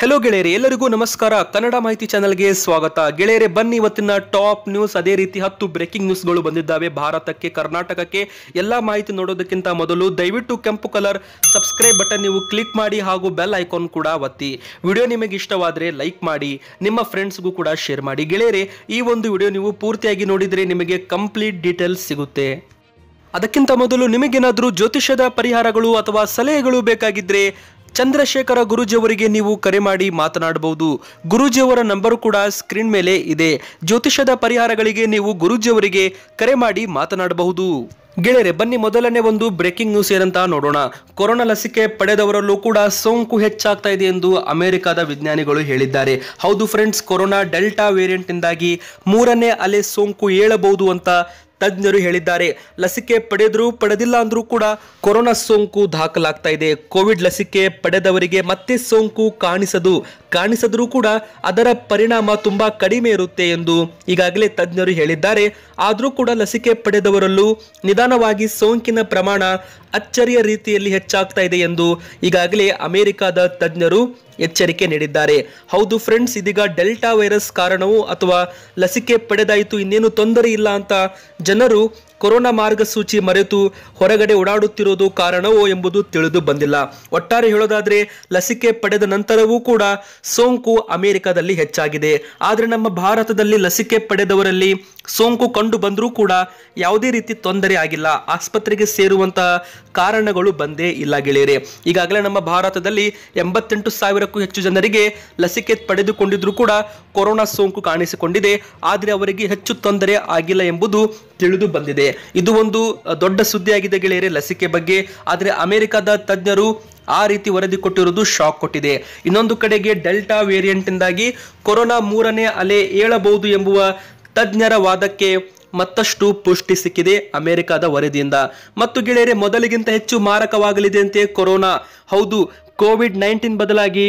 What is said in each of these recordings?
hello ಗೆಳೆಯರೆ ಎಲ್ಲರಿಗೂ ನಮಸ್ಕಾರ ಕನ್ನಡ ಮಾಹಿತಿ ಚಾನಲ್ಗೆ ಸ್ವಾಗತ ಗೆಳೆಯರೆ ಬನ್ನಿ ಇವತ್ತಿನ ಟಾಪ್ ನ್ಯೂಸ್ ಅದೇ ರೀತಿ ಹತ್ತು ಬ್ರೇಕಿಂಗ್ ನ್ಯೂಸ್ಗಳು ಬಂದಿದ್ದಾವೆ ಭಾರತಕ್ಕೆ ಕರ್ನಾಟಕಕ್ಕೆ ಎಲ್ಲ ಮಾಹಿತಿ ನೋಡೋದಕ್ಕಿಂತ ಮೊದಲು ದಯವಿಟ್ಟು ಕೆಂಪು ಕಲರ್ ಸಬ್ಸ್ಕ್ರೈಬ್ ಬಟನ್ ನೀವು ಕ್ಲಿಕ್ ಮಾಡಿ ಹಾಗೂ ಬೆಲ್ ಐಕಾನ್ ಕೂಡ ಒತ್ತಿ ವಿಡಿಯೋ ನಿಮಗೆ ಇಷ್ಟವಾದರೆ ಲೈಕ್ ಮಾಡಿ ನಿಮ್ಮ ಫ್ರೆಂಡ್ಸ್ಗೂ ಕೂಡ ಶೇರ್ ಮಾಡಿ ಗೆಳೆಯರೆ ಈ ಒಂದು ವಿಡಿಯೋ ನೀವು ಪೂರ್ತಿಯಾಗಿ ನೋಡಿದರೆ ನಿಮಗೆ ಕಂಪ್ಲೀಟ್ ಡೀಟೇಲ್ಸ್ ಸಿಗುತ್ತೆ ಅದಕ್ಕಿಂತ ಮೊದಲು ನಿಮಗೇನಾದರೂ ಜ್ಯೋತಿಷ್ಯದ ಪರಿಹಾರಗಳು ಅಥವಾ ಸಲಹೆಗಳು ಬೇಕಾಗಿದ್ದರೆ ಚಂದ್ರಶೇಖರ ಗುರುಜಿಯವರಿಗೆ ನೀವು ಕರೆ ಮಾಡಿ ಮಾತನಾಡಬಹುದು ಗುರುಜಿಯವರ ನಂಬರ್ ಕೂಡ ಸ್ಕ್ರೀನ್ ಮೇಲೆ ಇದೆ ಜ್ಯೋತಿಷದ ಪರಿಹಾರಗಳಿಗೆ ನೀವು ಗುರುಜಿಯವರಿಗೆ ಕರೆ ಮಾಡಿ ಮಾತನಾಡಬಹುದು ಗೆಳೆಯರೆ ಬನ್ನಿ ಮೊದಲನೇ ಒಂದು ಬ್ರೇಕಿಂಗ್ ನ್ಯೂಸ್ ಏನಂತ ನೋಡೋಣ ಕೊರೋನಾ ಲಸಿಕೆ ಪಡೆದವರಲ್ಲೂ ಕೂಡ ಸೋಂಕು ಹೆಚ್ಚಾಗ್ತಾ ಇದೆ ಎಂದು ಅಮೆರಿಕದ ವಿಜ್ಞಾನಿಗಳು ಹೇಳಿದ್ದಾರೆ ಹೌದು ಫ್ರೆಂಡ್ಸ್ ಕೊರೋನಾ ಡೆಲ್ಟಾ ನಿಂದಾಗಿ ಮೂರನೇ ಅಲೆ ಸೋಂಕು ಏಳಬಹುದು ಅಂತ ತಜ್ಞರು ಹೇಳಿದ್ದಾರೆ ಲಸಿಕೆ ಪಡೆದರೂ ಪಡೆದಿಲ್ಲ ಅಂದರೂ ಕೂಡ ಕೊರೋನಾ ಸೋಂಕು ದಾಖಲಾಗ್ತಾ ಇದೆ ಕೋವಿಡ್ ಲಸಿಕೆ ಪಡೆದವರಿಗೆ ಮತ್ತೆ ಸೋಂಕು ಕಾಣಿಸದು ಕಾಣಿಸಿದ್ರೂ ಕೂಡ ಅದರ ಪರಿಣಾಮ ತುಂಬ ಕಡಿಮೆ ಇರುತ್ತೆ ಎಂದು ಈಗಾಗಲೇ ತಜ್ಞರು ಹೇಳಿದ್ದಾರೆ ಆದರೂ ಕೂಡ ಲಸಿಕೆ ಪಡೆದವರಲ್ಲೂ ನಿಧಾನವಾಗಿ ಸೋಂಕಿನ ಪ್ರಮಾಣ ಅಚ್ಚರಿಯ ರೀತಿಯಲ್ಲಿ ಹೆಚ್ಚಾಗ್ತಾ ಇದೆ ಎಂದು ಈಗಾಗಲೇ ಅಮೆರಿಕದ ತಜ್ಞರು ಎಚ್ಚರಿಕೆ ನೀಡಿದ್ದಾರೆ ಹೌದು ಫ್ರೆಂಡ್ಸ್ ಇದೀಗ ಡೆಲ್ಟಾ ವೈರಸ್ ಕಾರಣವು ಅಥವಾ ಲಸಿಕೆ ಪಡೆದಾಯಿತು ಇನ್ನೇನು ತೊಂದರೆ ಇಲ್ಲ ಅಂತ ಜನರು ಕೊರೋನಾ ಮಾರ್ಗಸೂಚಿ ಮರೆತು ಹೊರಗಡೆ ಓಡಾಡುತ್ತಿರುವುದು ಕಾರಣವೋ ಎಂಬುದು ತಿಳಿದು ಬಂದಿಲ್ಲ ಒಟ್ಟಾರೆ ಹೇಳೋದಾದ್ರೆ ಲಸಿಕೆ ಪಡೆದ ನಂತರವೂ ಕೂಡ ಸೋಂಕು ಅಮೆರಿಕದಲ್ಲಿ ಹೆಚ್ಚಾಗಿದೆ ಆದರೆ ನಮ್ಮ ಭಾರತದಲ್ಲಿ ಲಸಿಕೆ ಪಡೆದವರಲ್ಲಿ ಸೋಂಕು ಕಂಡು ಬಂದರೂ ಕೂಡ ಯಾವುದೇ ರೀತಿ ತೊಂದರೆ ಆಗಿಲ್ಲ ಆಸ್ಪತ್ರೆಗೆ ಸೇರುವಂತಹ ಕಾರಣಗಳು ಬಂದೇ ಇಲ್ಲ ಗೆಳೆಯರೆ ಈಗಾಗಲೇ ನಮ್ಮ ಭಾರತದಲ್ಲಿ ಎಂಬತ್ತೆಂಟು ಸಾವಿರಕ್ಕೂ ಹೆಚ್ಚು ಜನರಿಗೆ ಲಸಿಕೆ ಪಡೆದುಕೊಂಡಿದ್ರೂ ಕೂಡ ಕೊರೋನಾ ಸೋಂಕು ಕಾಣಿಸಿಕೊಂಡಿದೆ ಆದರೆ ಅವರಿಗೆ ಹೆಚ್ಚು ತೊಂದರೆ ಆಗಿಲ್ಲ ಎಂಬುದು ತಿಳಿದು ಬಂದಿದೆ ಇದು ಒಂದು ದೊಡ್ಡ ಸುದ್ದಿಯಾಗಿದೆ ಗೆಳೆಯರೆ ಲಸಿಕೆ ಬಗ್ಗೆ ಆದರೆ ಅಮೆರಿಕದ ತಜ್ಞರು ಆ ರೀತಿ ವರದಿ ಕೊಟ್ಟಿರುವುದು ಶಾಕ್ ಕೊಟ್ಟಿದೆ ಇನ್ನೊಂದು ಕಡೆಗೆ ಡೆಲ್ಟಾ ವೇರಿಯಂಟ್ನಿಂದಾಗಿ ಕೊರೋನಾ ಮೂರನೇ ಅಲೆ ಏಳಬಹುದು ಎಂಬುವ ತಜ್ಞರ ವಾದಕ್ಕೆ ಮತ್ತಷ್ಟು ಪುಷ್ಟಿ ಸಿಕ್ಕಿದೆ ಅಮೆರಿಕದ ವರದಿಯಿಂದ ಮತ್ತು ಗೆಳೆಯರೆ ಮೊದಲಿಗಿಂತ ಹೆಚ್ಚು ಮಾರಕವಾಗಲಿದೆ ಅಂತೆ ಕೊರೋನಾ ಹೌದು ಕೋವಿಡ್ ನೈನ್ಟೀನ್ ಬದಲಾಗಿ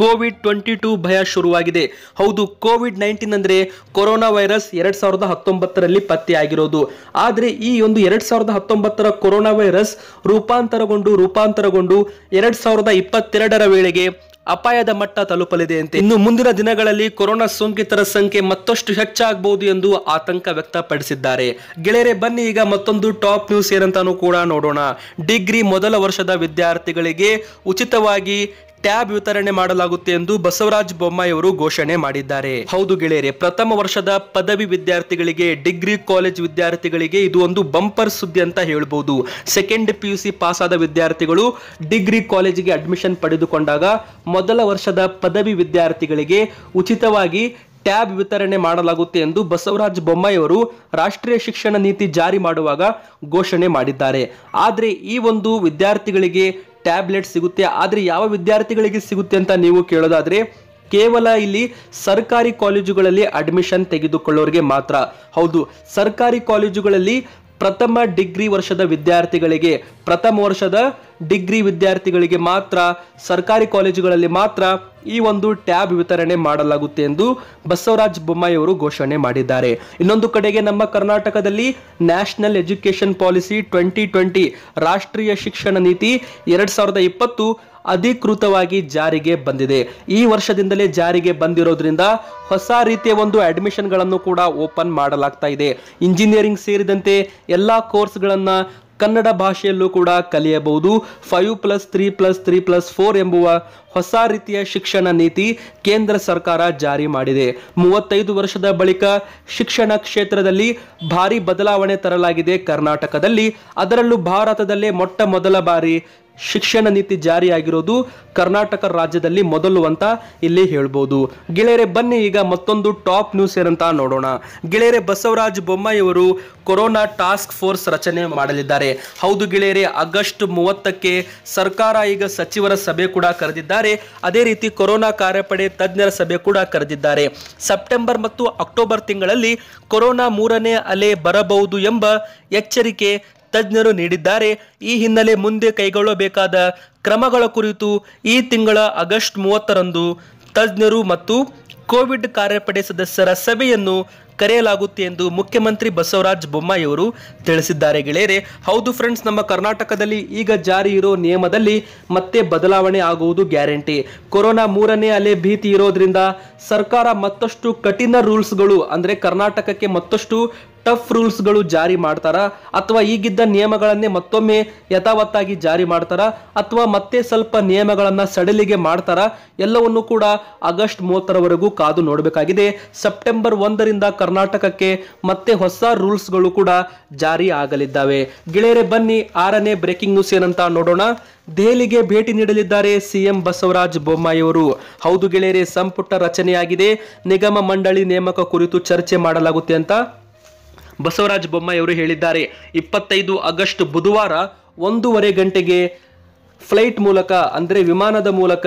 ಕೋವಿಡ್ ಟ್ವೆಂಟಿ ಟೂ ಭಯ ಶುರುವಾಗಿದೆ ಹೌದು ಕೋವಿಡ್ ನೈನ್ಟೀನ್ ಅಂದರೆ ಕೊರೋನಾ ವೈರಸ್ ಎರಡು ಸಾವಿರದ ಹತ್ತೊಂಬತ್ತರಲ್ಲಿ ಪತ್ತೆಯಾಗಿರೋದು ಆದರೆ ಈ ಒಂದು ಎರಡು ಸಾವಿರದ ಹತ್ತೊಂಬತ್ತರ ಕೊರೋನಾ ವೈರಸ್ ರೂಪಾಂತರಗೊಂಡು ರೂಪಾಂತರಗೊಂಡು ಎರಡು ಸಾವಿರದ ಇಪ್ಪತ್ತೆರಡರ ವೇಳೆಗೆ ಅಪಾಯದ ಮಟ್ಟ ತಲುಪಲಿದೆ ಅಂತೆ ಇನ್ನು ಮುಂದಿನ ದಿನಗಳಲ್ಲಿ ಕೊರೋನಾ ಸೋಂಕಿತರ ಸಂಖ್ಯೆ ಮತ್ತಷ್ಟು ಹೆಚ್ಚಾಗಬಹುದು ಎಂದು ಆತಂಕ ವ್ಯಕ್ತಪಡಿಸಿದ್ದಾರೆ ಗೆಳೆಯರೆ ಬನ್ನಿ ಈಗ ಮತ್ತೊಂದು ಟಾಪ್ ನ್ಯೂಸ್ ಏನಂತಾನು ಕೂಡ ನೋಡೋಣ ಡಿಗ್ರಿ ಮೊದಲ ವರ್ಷದ ವಿದ್ಯಾರ್ಥಿಗಳಿಗೆ ಉಚಿತವಾಗಿ ಟ್ಯಾಬ್ ವಿತರಣೆ ಮಾಡಲಾಗುತ್ತೆ ಎಂದು ಬಸವರಾಜ ಬೊಮ್ಮಾಯಿಯವರು ಘೋಷಣೆ ಮಾಡಿದ್ದಾರೆ ಹೌದು ಗೆಳೆಯರೆ ಪ್ರಥಮ ವರ್ಷದ ಪದವಿ ವಿದ್ಯಾರ್ಥಿಗಳಿಗೆ ಡಿಗ್ರಿ ಕಾಲೇಜ್ ವಿದ್ಯಾರ್ಥಿಗಳಿಗೆ ಇದು ಒಂದು ಬಂಪರ್ ಸುದ್ದಿ ಅಂತ ಹೇಳಬಹುದು second P U C pass ಆದ ವಿದ್ಯಾರ್ಥಿಗಳು ಡಿಗ್ರಿ ಕಾಲೇಜಿಗೆ ಅಡ್ಮಿಷನ್ ಪಡೆದುಕೊಂಡಾಗ ಮೊದಲ ವರ್ಷದ ಪದವಿ ವಿದ್ಯಾರ್ಥಿಗಳಿಗೆ ಉಚಿತವಾಗಿ ಟ್ಯಾಬ್ ವಿತರಣೆ ಮಾಡಲಾಗುತ್ತೆ ಎಂದು ಬಸವರಾಜ ಬೊಮ್ಮಾಯಿಯವರು ರಾಷ್ಟ್ರೀಯ ಶಿಕ್ಷಣ ನೀತಿ ಜಾರಿ ಮಾಡುವಾಗ ಘೋಷಣೆ ಮಾಡಿದ್ದಾರೆ ಆದರೆ ಈ ಒಂದು ವಿದ್ಯಾರ್ಥಿಗಳಿಗೆ ಟ್ಯಾಬ್ಲೆಟ್ ಸಿಗುತ್ತೆ ಆದರೆ ಯಾವ ವಿದ್ಯಾರ್ಥಿಗಳಿಗೆ ಸಿಗುತ್ತೆ ಅಂತ ನೀವು ಕೇಳೋದಾದರೆ ಕೇವಲ ಇಲ್ಲಿ ಸರ್ಕಾರಿ ಕಾಲೇಜುಗಳಲ್ಲಿ ಅಡ್ಮಿಷನ್ ತೆಗೆದುಕೊಳ್ಳೋರಿಗೆ ಮಾತ್ರ ಹೌದು ಸರ್ಕಾರಿ ಕಾಲೇಜುಗಳಲ್ಲಿ ಪ್ರಥಮ ಡಿಗ್ರಿ ವರ್ಷದ ವಿದ್ಯಾರ್ಥಿಗಳಿಗೆ ಪ್ರಥಮ ವರ್ಷದ ಡಿಗ್ರಿ ವಿದ್ಯಾರ್ಥಿಗಳಿಗೆ ಮಾತ್ರ ಸರ್ಕಾರಿ ಕಾಲೇಜುಗಳಲ್ಲಿ ಮಾತ್ರ ಈ ಒಂದು ಟ್ಯಾಬ್ ವಿತರಣೆ ಮಾಡಲಾಗುತ್ತೆ ಎಂದು ಬಸವರಾಜ್ ಬೊಮ್ಮಾಯಿ ಅವರು ಘೋಷಣೆ ಮಾಡಿದ್ದಾರೆ ಇನ್ನೊಂದು ಕಡೆಗೆ ನಮ್ಮ ಕರ್ನಾಟಕದಲ್ಲಿ national education policy twenty twenty ರಾಷ್ಟ್ರೀಯ ಶಿಕ್ಷಣ ನೀತಿ ಎರಡ್ ಸಾವಿರದ ಇಪ್ಪತ್ತು ಅಧಿಕೃತವಾಗಿ ಜಾರಿಗೆ ಬಂದಿದೆ ಈ ವರ್ಷದಿಂದಲೇ ಜಾರಿಗೆ ಬಂದಿರೋದ್ರಿಂದ ಹೊಸ ರೀತಿಯ ಒಂದು ಅಡ್ಮಿಷನ್ಗಳನ್ನು ಕೂಡ ಓಪನ್ ಮಾಡಲಾಗ್ತಾ ಇದೆ ಇಂಜಿನಿಯರಿಂಗ್ ಸೇರಿದಂತೆ ಎಲ್ಲ ಕೋರ್ಸ್ಗಳನ್ನು ಕನ್ನಡ ಭಾಷೆಯಲ್ಲೂ ಕೂಡ ಕಲಿಯಬಹುದು five plus three plus three plus four ಎಂಬುವ ಹೊಸ ರೀತಿಯ ಶಿಕ್ಷಣ ನೀತಿ ಕೇಂದ್ರ ಸರ್ಕಾರ ಜಾರಿ ಮಾಡಿದೆ ಮೂವತ್ತೈದು ವರ್ಷದ ಬಳಿಕ ಶಿಕ್ಷಣ ಕ್ಷೇತ್ರದಲ್ಲಿ ಭಾರಿ ಬದಲಾವಣೆ ತರಲಾಗಿದೆ ಕರ್ನಾಟಕದಲ್ಲಿ ಅದರಲ್ಲೂ ಭಾರತದಲ್ಲೇ ಮೊಟ್ಟ ಮೊದಲ ಬಾರಿ ಶಿಕ್ಷಣ ನೀತಿ ಜಾರಿಯಾಗಿರೋದು ಕರ್ನಾಟಕ ರಾಜ್ಯದಲ್ಲಿ ಮೊದಲು ಅಂತ ಇಲ್ಲಿ ಹೇಳ್ಬೋದು ಗೆಳೆಯರೆ ಬನ್ನಿ ಈಗ ಮತ್ತೊಂದು ಟಾಪ್ ನ್ಯೂಸ್ ಏನಂತ ನೋಡೋಣ ಗೆಳೆಯರೆ ಬಸವರಾಜ ಬೊಮ್ಮಾಯಿಯವರು ಕೊರೋನಾ ಟಾಸ್ಕ್ ಫೋರ್ಸ್ ರಚನೆ ಮಾಡಲಿದ್ದಾರೆ ಹೌದು ಗೆಳೆಯರೆ ಆಗಸ್ಟ್ ಮೂವತ್ತಕ್ಕೆ ಸರ್ಕಾರ ಈಗ ಸಚಿವರ ಸಭೆ ಕೂಡ ಕರೆದಿದ್ದಾರೆ ಅದೇ ರೀತಿ ಕೊರೋನಾ ಕಾರ್ಯಪಡೆ ತಜ್ಞರ ಸಭೆ ಕೂಡ ಕರೆದಿದ್ದಾರೆ ಸೆಪ್ಟೆಂಬರ್ ಮತ್ತು ಅಕ್ಟೋಬರ್ ತಿಂಗಳಲ್ಲಿ ಕೊರೋನಾ ಮೂರನೇ ಅಲೆ ಬರಬಹುದು ಎಂಬ ಎಚ್ಚರಿಕೆ ತಜ್ಞರು ನೀಡಿದ್ದಾರೆ ಈ ಹಿನ್ನೆಲೆ ಮುಂದೆ ಕೈಗೊಳ್ಳಬೇಕಾದ ಕ್ರಮಗಳ ಕುರಿತು ಈ ತಿಂಗಳ ಆಗಸ್ಟ್ ಮೂವತ್ತರಂದು ತಜ್ಞರು ಮತ್ತು ಕೋವಿಡ್ ಕಾರ್ಯಪಡೆ ಸದಸ್ಯರ ಸಭೆಯನ್ನು ಕರೆಯಲಾಗುತ್ತೆ ಎಂದು ಮುಖ್ಯಮಂತ್ರಿ ಬಸವರಾಜ ಬೊಮ್ಮಾಯಿ ಅವರು ತಿಳಿಸಿದ್ದಾರೆ ಗೆಳೆಯರೆ ಹೌದು ಫ್ರೆಂಡ್ಸ್ ನಮ್ಮ ಕರ್ನಾಟಕದಲ್ಲಿ ಈಗ ಜಾರಿ ಇರೋ ನಿಯಮದಲ್ಲಿ ಮತ್ತೆ ಬದಲಾವಣೆ ಆಗುವುದು ಗ್ಯಾರಂಟಿ ಕೊರೋನಾ ಮೂರನೇ ಅಲೆ ಭೀತಿ ಇರೋದ್ರಿಂದ ಸರ್ಕಾರ ಮತ್ತಷ್ಟು ಕಠಿಣ ರೂಲ್ಸ್ಗಳು ಅಂದರೆ ಕರ್ನಾಟಕಕ್ಕೆ ಮತ್ತಷ್ಟು ಟಫ್ ರೂಲ್ಸ್ಗಳು ಜಾರಿ ಮಾಡ್ತಾರ ಅಥವಾ ಈಗಿದ್ದ ನಿಯಮಗಳನ್ನೇ ಮತ್ತೊಮ್ಮೆ ಯಥಾವತ್ತಾಗಿ ಜಾರಿ ಮಾಡ್ತಾರ ಅಥವಾ ಮತ್ತೆ ಸ್ವಲ್ಪ ನಿಯಮಗಳನ್ನು ಸಡಲಿಗೆ ಮಾಡ್ತಾರ ಎಲ್ಲವನ್ನು ಕೂಡ ಆಗಸ್ಟ್ ಮೂವತ್ತರವರೆಗೂ ಕಾದು ನೋಡಬೇಕಾಗಿದೆ ಸೆಪ್ಟೆಂಬರ್ ಒಂದರಿಂದ ಕರ್ನಾಟಕಕ್ಕೆ ಮತ್ತೆ ಹೊಸ ರೂಲ್ಸ್ಗಳು ಕೂಡ ಜಾರಿ ಆಗಲಿದ್ದಾವೆ ಗೆಳೆಯರೆ ಬನ್ನಿ ಆರನೇ ಬ್ರೇಕಿಂಗ್ ನ್ಯೂಸ್ ಏನಂತ ನೋಡೋಣ ದೆಹಲಿಗೆ ಭೇಟಿ ನೀಡಲಿದ್ದಾರೆ ಸಿಎಂ ಬಸವರಾಜ ಬೊಮ್ಮಾಯಿಯವರು ಹೌದು ಗೆಳೆಯರೆ ಸಂಪುಟ ರಚನೆಯಾಗಿದೆ ನಿಗಮ ಮಂಡಳಿ ನೇಮಕ ಕುರಿತು ಚರ್ಚೆ ಮಾಡಲಾಗುತ್ತೆ ಅಂತ ಬಸವರಾಜ ಬೊಮ್ಮಾಯಿ ಅವರು ಹೇಳಿದ್ದಾರೆ ಇಪ್ಪತ್ತೈದು ಆಗಸ್ಟ್ ಬುಧವಾರ ಒಂದೂವರೆ ಗಂಟೆಗೆ ಫ್ಲೈಟ್ ಮೂಲಕ ಅಂದರೆ ವಿಮಾನದ ಮೂಲಕ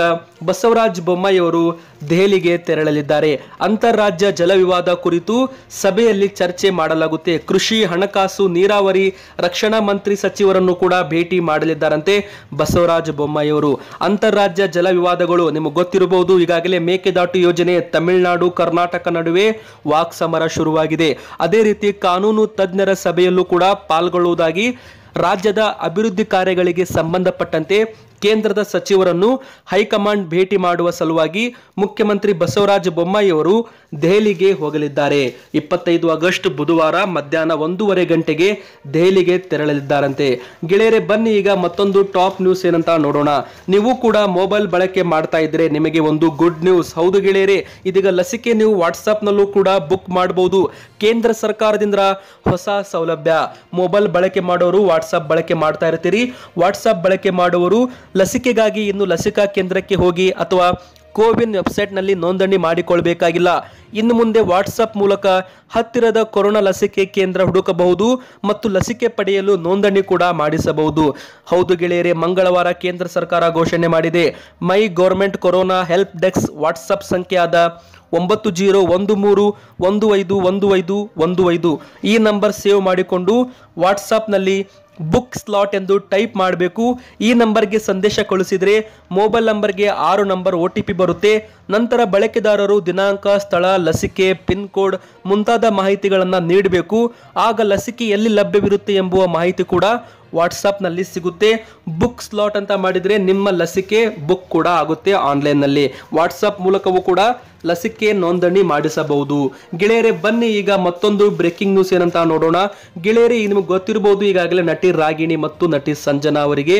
ಬಸವರಾಜ ಬೊಮ್ಮಾಯಿಯವರು ದೆಹಲಿಗೆ ತೆರಳಲಿದ್ದಾರೆ ಅಂತಾರಾಜ್ಯ ಜಲವಿವಾದ ಕುರಿತು ಸಭೆಯಲ್ಲಿ ಚರ್ಚೆ ಮಾಡಲಾಗುತ್ತೆ ಕೃಷಿ ಹಣಕಾಸು ನೀರಾವರಿ ರಕ್ಷಣಾ ಮಂತ್ರಿ ಸಚಿವರನ್ನು ಕೂಡ ಭೇಟಿ ಮಾಡಲಿದ್ದಾರಂತೆ ಬಸವರಾಜ ಬೊಮ್ಮಾಯಿಯವರು ಅಂತಾರಾಜ್ಯ ಜಲವಿವಾದಗಳು ನಿಮಗೆ ಗೊತ್ತಿರಬಹುದು ಈಗಾಗಲೇ ಮೇಕೆದಾಟು ಯೋಜನೆ ತಮಿಳುನಾಡು ಕರ್ನಾಟಕ ನಡುವೆ ವಾಕ್ ಸಮರ ಶುರುವಾಗಿದೆ ಅದೇ ರೀತಿ ಕಾನೂನು ತಜ್ಞರ ಸಭೆಯಲ್ಲೂ ಕೂಡ ಪಾಲ್ಗೊಳ್ಳುವುದಾಗಿ ರಾಜ್ಯದ ಅಭಿವೃದ್ಧಿ ಕಾರ್ಯಗಳಿಗೆ ಸಂಬಂಧಪಟ್ಟಂತೆ ಕೇಂದ್ರದ ಸಚಿವರನ್ನು ಹೈಕಮಾಂಡ್ ಭೇಟಿ ಮಾಡುವ ಸಲುವಾಗಿ ಮುಖ್ಯಮಂತ್ರಿ ಬಸವರಾಜ ಬೊಮ್ಮಾಯಿಯವರು ದೆಹಲಿಗೆ ಹೋಗಲಿದ್ದಾರೆ ಇಪ್ಪತ್ತೈದು ಆಗಸ್ಟ್ ಬುಧವಾರ ಮಧ್ಯಾಹ್ನ ಒಂದೂವರೆ ಗಂಟೆಗೆ ದೆಹಲಿಗೆ ತೆರಳಲಿದ್ದಾರಂತೆ ಗೆಳೆಯರೆ ಬನ್ನಿ ಈಗ ಮತ್ತೊಂದು ಟಾಪ್ ನ್ಯೂಸ್ ಏನಂತ ನೋಡೋಣ ನೀವು ಕೂಡ ಮೊಬೈಲ್ ಬಳಕೆ ಮಾಡ್ತಾ ಇದ್ರೆ ನಿಮಗೆ ಒಂದು ಗುಡ್ ನ್ಯೂಸ್ ಹೌದು ಗೆಳೆಯರೆ ಇದೀಗ ಲಸಿಕೆ ನೀವು ವಾಟ್ಸಪ್ನಲ್ಲೂ ಕೂಡ ಬುಕ್ ಮಾಡಬಹುದು ಕೇಂದ್ರ ಸರ್ಕಾರದಿಂದ ಹೊಸ ಸೌಲಭ್ಯ ಮೊಬೈಲ್ ಬಳಕೆ ಮಾಡೋರು ವಾಟ್ಸ್ ವಾಟ್ಸಪ್ ಬಳಕೆ ಮಾಡ್ತಾ ಇರ್ತೀರಿ ವಾಟ್ಸಪ್ ಬಳಕೆ ಮಾಡುವವರು ಲಸಿಕೆಗಾಗಿ ಇನ್ನು ಲಸಿಕಾ ಕೇಂದ್ರಕ್ಕೆ ಹೋಗಿ ಅಥವಾ ಕೋವಿನ್ ವೆಬ್ಸೈಟ್ನಲ್ಲಿ ನೋಂದಣಿ ಮಾಡಿಕೊಳ್ಬೇಕಾಗಿಲ್ಲ ಇನ್ನು ಮುಂದೆ ವಾಟ್ಸಪ್ ಮೂಲಕ ಹತ್ತಿರದ ಕೊರೋನಾ ಲಸಿಕೆ ಕೇಂದ್ರ ಹುಡುಕಬಹುದು ಮತ್ತು ಲಸಿಕೆ ಪಡೆಯಲು ನೋಂದಣಿ ಕೂಡ ಮಾಡಿಸಬಹುದು ಹೌದು ಗೆಳೆಯರೆ ಮಂಗಳವಾರ ಕೇಂದ್ರ ಸರ್ಕಾರ ಘೋಷಣೆ ಮಾಡಿದೆ my government corona help desk WhatsApp ಸಂಖ್ಯೆಯಾದ ಒಂಬತ್ತು ಜೀರೋ ಒಂದು ಮೂರು ಒಂದು ಐದು ಒಂದು ಐದು ಒಂದು ಐದು ಈ ನಂಬರ್ ಸೇವ್ ಮಾಡಿಕೊಂಡು ವಾಟ್ಸಪ್ನಲ್ಲಿ ಬುಕ್ ಸ್ಲಾಟ್ ಎಂದು ಟೈಪ್ ಮಾಡಬೇಕು ಈ ನಂಬರ್ಗೆ ಸಂದೇಶ ಕಳಿಸಿದರೆ ಮೊಬೈಲ್ ನಂಬರ್ಗೆ ಆರು ನಂಬರ್ ಒ ಟಿ ಪಿ ಬರುತ್ತೆ ನಂತರ ಬಳಕೆದಾರರು ದಿನಾಂಕ ಸ್ಥಳ ಲಸಿಕೆ ಪಿನ್ ಕೋಡ್ ಮುಂತಾದ ಮಾಹಿತಿಗಳನ್ನು ನೀಡಬೇಕು ಆಗ ಲಸಿಕೆ ಎಲ್ಲಿ ಲಭ್ಯವಿರುತ್ತೆ ಎಂಬುವ ಮಾಹಿತಿ ಕೂಡ ವಾಟ್ಸಪ್ನಲ್ಲಿ ಸಿಗುತ್ತೆ ಬುಕ್ ಸ್ಲಾಟ್ ಅಂತ ಮಾಡಿದರೆ ನಿಮ್ಮ ಲಸಿಕೆ ಬುಕ್ ಕೂಡ ಆಗುತ್ತೆ ಆನ್ಲೈನ್ನಲ್ಲಿ ವಾಟ್ಸಪ್ ಮೂಲಕವೂ ಕೂಡ ಲಸಿಕೆ ನೋಂದಣಿ ಮಾಡಿಸಬಹುದು ಗೆಳೆಯರೆ ಬನ್ನಿ ಈಗ ಮತ್ತೊಂದು ಬ್ರೇಕಿಂಗ್ ನ್ಯೂಸ್ ಏನಂತ ನೋಡೋಣ ಗೆಳೆಯರಿ ನಿಮಗೆ ಗೊತ್ತಿರಬಹುದು ಈಗಾಗಲೇ ನಟಿ ರಾಗಿಣಿ ಮತ್ತು ನಟಿ ಸಂಜನಾ ಅವರಿಗೆ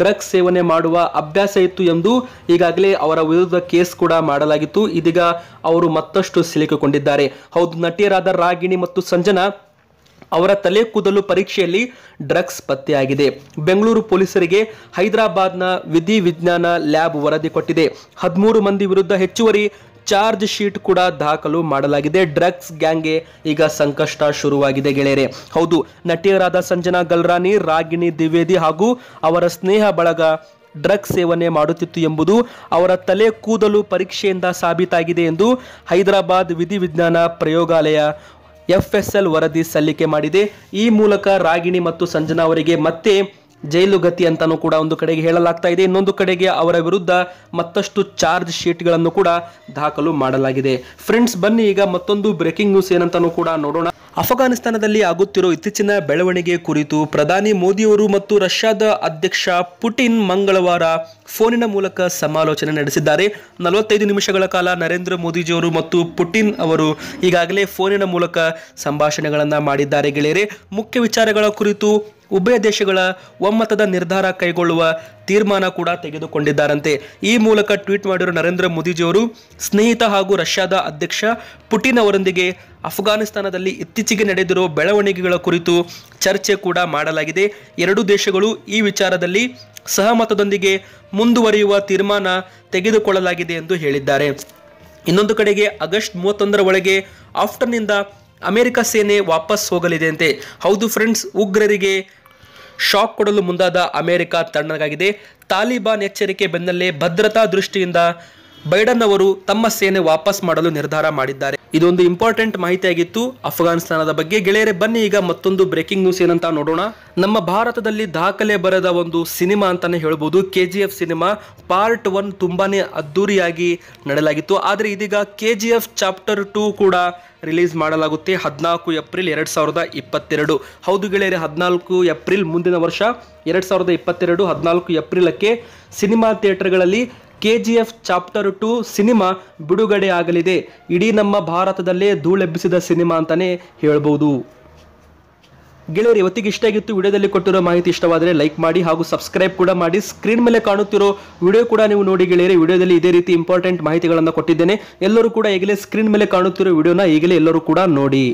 ಡ್ರಗ್ಸ್ ಸೇವನೆ ಮಾಡುವ ಅಭ್ಯಾಸ ಇತ್ತು ಎಂದು ಈಗಾಗಲೇ ಅವರ ವಿರುದ್ಧ ಕೇಸ್ ಕೂಡ ಮಾಡಲಾಗಿತ್ತು ಇದೀಗ ಅವರು ಮತ್ತಷ್ಟು ಸಿಲುಕಿಕೊಂಡಿದ್ದಾರೆ ಹೌದು ನಟಿಯರಾದ ರಾಗಿಣಿ ಮತ್ತು ಸಂಜನಾ ಅವರ ತಲೆ ಕೂದಲು ಪರೀಕ್ಷೆಯಲ್ಲಿ ಡ್ರಗ್ಸ್ ಪತ್ತೆಯಾಗಿದೆ ಬೆಂಗಳೂರು ಪೊಲೀಸರಿಗೆ ಹೈದರಾಬಾದ್ನ ವಿಧಿ ವಿಜ್ಞಾನ ಲ್ಯಾಬ್ ವರದಿ ಕೊಟ್ಟಿದೆ ಹದಿಮೂರು ಮಂದಿ ವಿರುದ್ಧ ಹೆಚ್ಚುವರಿ ಚಾರ್ಜ್ ಶೀಟ್ ಕೂಡ ದಾಖಲು ಮಾಡಲಾಗಿದೆ ಡ್ರಗ್ಸ್ ಗ್ಯಾಂಗ್ಗೆ ಈಗ ಸಂಕಷ್ಟ ಶುರುವಾಗಿದೆ ಗೆಳೆಯರೆ ಹೌದು ನಟಿಯರಾದ ಸಂಜನಾ ಗಲ್ರಾನಿ ರಾಗಿಣಿ ದ್ವಿವೇದಿ ಹಾಗೂ ಅವರ ಸ್ನೇಹ ಬಳಗ ಡ್ರಗ್ಸ್ ಸೇವನೆ ಮಾಡುತ್ತಿತ್ತು ಎಂಬುದು ಅವರ ತಲೆ ಕೂದಲು ಪರೀಕ್ಷೆಯಿಂದ ಸಾಬೀತಾಗಿದೆ ಎಂದು ಹೈದರಾಬಾದ್ ವಿಧಿವಿಜ್ಞಾನ ಪ್ರಯೋಗಾಲಯ ಎಲ್ ವರದಿ ಸಲ್ಲಿಕೆ ಮಾಡಿದೆ ಈ ಮೂಲಕ ರಾಗಿಣಿ ಮತ್ತು ಸಂಜನಾ ಅವರಿಗೆ ಮತ್ತೆ ಜೈಲು ಗತಿ ಅಂತಾನೂ ಕೂಡ ಒಂದು ಕಡೆಗೆ ಹೇಳಲಾಗ್ತಾ ಇದೆ ಇನ್ನೊಂದು ಕಡೆಗೆ ಅವರ ವಿರುದ್ಧ ಮತ್ತಷ್ಟು ಚಾರ್ಜ್ ಶೀಟ್ಗಳನ್ನು ಕೂಡ ದಾಖಲು ಮಾಡಲಾಗಿದೆ ಫ್ರೆಂಡ್ಸ್ ಬನ್ನಿ ಈಗ ಮತ್ತೊಂದು ಬ್ರೇಕಿಂಗ್ ನ್ಯೂಸ್ ಏನಂತಾನೂ ಕೂಡ ನೋಡೋಣ ಅಫ್ಘಾನಿಸ್ತಾನದಲ್ಲಿ ಆಗುತ್ತಿರೋ ಇತ್ತೀಚಿನ ಬೆಳವಣಿಗೆ ಕುರಿತು ಪ್ರಧಾನಿ ಮೋದಿಯವರು ಮತ್ತು ರಷ್ಯಾದ ಅಧ್ಯಕ್ಷ ಪುಟಿನ್ ಮಂಗಳವಾರ ಫೋನಿನ ಮೂಲಕ ಸಮಾಲೋಚನೆ ನಡೆಸಿದ್ದಾರೆ ನಲವತ್ತೈದು ನಿಮಿಷಗಳ ಕಾಲ ನರೇಂದ್ರ ಮೋದಿಜಿಯವರು ಮತ್ತು ಪುಟಿನ್ ಅವರು ಈಗಾಗಲೇ ಫೋನಿನ ಮೂಲಕ ಸಂಭಾಷಣೆಗಳನ್ನು ಮಾಡಿದ್ದಾರೆ ಗೆಳೆಯರೆ ಮುಖ್ಯ ವಿಚಾರಗಳ ಕುರಿತು ಉಭಯ ದೇಶಗಳ ಒಮ್ಮತದ ನಿರ್ಧಾರ ಕೈಗೊಳ್ಳುವ ತೀರ್ಮಾನ ಕೂಡ ತೆಗೆದುಕೊಂಡಿದ್ದಾರಂತೆ ಈ ಮೂಲಕ ಟ್ವೀಟ್ ಮಾಡಿರುವ ನರೇಂದ್ರ ಮೋದಿಜಿಯವರು ಸ್ನೇಹಿತ ಹಾಗೂ ರಷ್ಯಾದ ಅಧ್ಯಕ್ಷ ಪುಟಿನ್ ಅವರೊಂದಿಗೆ ಅಫ್ಘಾನಿಸ್ತಾನದಲ್ಲಿ ಇತ್ತೀಚೆಗೆ ನಡೆದಿರುವ ಬೆಳವಣಿಗೆಗಳ ಕುರಿತು ಚರ್ಚೆ ಕೂಡ ಮಾಡಲಾಗಿದೆ ಎರಡೂ ದೇಶಗಳು ಈ ವಿಚಾರದಲ್ಲಿ ಸಹಮತದೊಂದಿಗೆ ಮುಂದುವರಿಯುವ ತೀರ್ಮಾನ ತೆಗೆದುಕೊಳ್ಳಲಾಗಿದೆ ಎಂದು ಹೇಳಿದ್ದಾರೆ ಇನ್ನೊಂದು ಕಡೆಗೆ ಆಗಸ್ಟ್ ಮೂವತ್ತೊಂದರ ಒಳಗೆ ಆಫ್ಟರ್ನಿಂದ ಅಮೆರಿಕ ಸೇನೆ ವಾಪಸ್ ಹೋಗಲಿದೆಯಂತೆ ಹೌದು ಫ್ರೆಂಡ್ಸ್ ಉಗ್ರರಿಗೆ ಶಾಕ್ ಕೊಡಲು ಮುಂದಾದ ಅಮೆರಿಕ ತಣ್ಣಗಾಗಿದೆ ತಾಲಿಬಾನ್ ಎಚ್ಚರಿಕೆ ಬೆನ್ನಲ್ಲೇ ಭದ್ರತಾ ದೃಷ್ಟಿಯಿಂದ ಬೈಡನ್ ಅವರು ತಮ್ಮ ಸೇನೆ ವಾಪಸ್ ಮಾಡಲು ನಿರ್ಧಾರ ಮಾಡಿದ್ದಾರೆ ಇದೊಂದು ಇಂಪಾರ್ಟೆಂಟ್ ಮಾಹಿತಿಯಾಗಿತ್ತು ಅಫ್ಘಾನಿಸ್ತಾನದ ಬಗ್ಗೆ ಗೆಳೆಯರೆ ಬನ್ನಿ ಈಗ ಮತ್ತೊಂದು ಬ್ರೇಕಿಂಗ್ ನ್ಯೂಸ್ ಏನಂತ ನೋಡೋಣ ನಮ್ಮ ಭಾರತದಲ್ಲಿ ದಾಖಲೆ ಬರೆದ ಒಂದು ಸಿನಿಮಾ ಅಂತಾನೆ ಹೇಳ್ಬೋದು K G F cinema part one ತುಂಬಾನೇ ಅದ್ದೂರಿಯಾಗಿ ನಡೆಯಲಾಗಿತ್ತು ಆದರೆ ಇದೀಗ K G F chapter two ಕೂಡ ರಿಲೀಸ್ ಮಾಡಲಾಗುತ್ತೆ ಹದಿನಾಲ್ಕು ಏಪ್ರಿಲ್ ಎರಡ್ ಸಾವಿರದ ಇಪ್ಪತ್ತೆರಡು ಹೌದು ಗೆಳೆಯರೆ ಹದಿನಾಲ್ಕು ಏಪ್ರಿಲ್ ಮುಂದಿನ ವರ್ಷ ಎರಡ್ ಸಾವಿರದ ಇಪ್ಪತ್ತೆರಡು ಹದಿನಾಲ್ಕು ಏಪ್ರಿಲಕ್ಕೆ ಸಿನಿಮಾ ಥಿಯೇಟರ್ಗಳಲ್ಲಿ K G F chapter two cinema ಬಿಡುಗಡೆ ಆಗಲಿದೆ ಇಡೀ ನಮ್ಮ ಭಾರತದಲ್ಲೇ ಧೂಳೆಬ್ಬಿಸಿದ ಸಿನಿಮಾ ಅಂತಾನೆ ಹೇಳ್ಬೋದು ಗೆಳೆಯರು ಇವತ್ತಿಗೆ ಇಷ್ಟ ಆಗಿತ್ತು ವಿಡಿಯೋದಲ್ಲಿ ಕೊಟ್ಟಿರೋ ಮಾಹಿತಿ ಇಷ್ಟವಾದರೆ ಲೈಕ್ ಮಾಡಿ ಹಾಗೂ ಸಬ್ಸ್ಕ್ರೈಬ್ ಕೂಡ ಮಾಡಿ ಸ್ಕ್ರೀನ್ ಮೇಲೆ ಕಾಣುತ್ತಿರೋ ವಿಡಿಯೋ ಕೂಡ ನೀವು ನೋಡಿ ಗೆಳೆಯರೆ ವಿಡಿಯೋದಲ್ಲಿ ಇದೇ ರೀತಿ ಇಂಪಾರ್ಟೆಂಟ್ ಮಾಹಿತಿಗಳನ್ನು ಕೊಟ್ಟಿದ್ದೇನೆ ಎಲ್ಲರೂ ಕೂಡ ಈಗಲೇ ಸ್ಕ್ರೀನ್ ಮೇಲೆ ಕಾಣುತ್ತಿರೋ ವಿಡಿಯೋನ ಈಗಲೇ ಎಲ್ಲರೂ ಕೂಡ ನೋಡಿ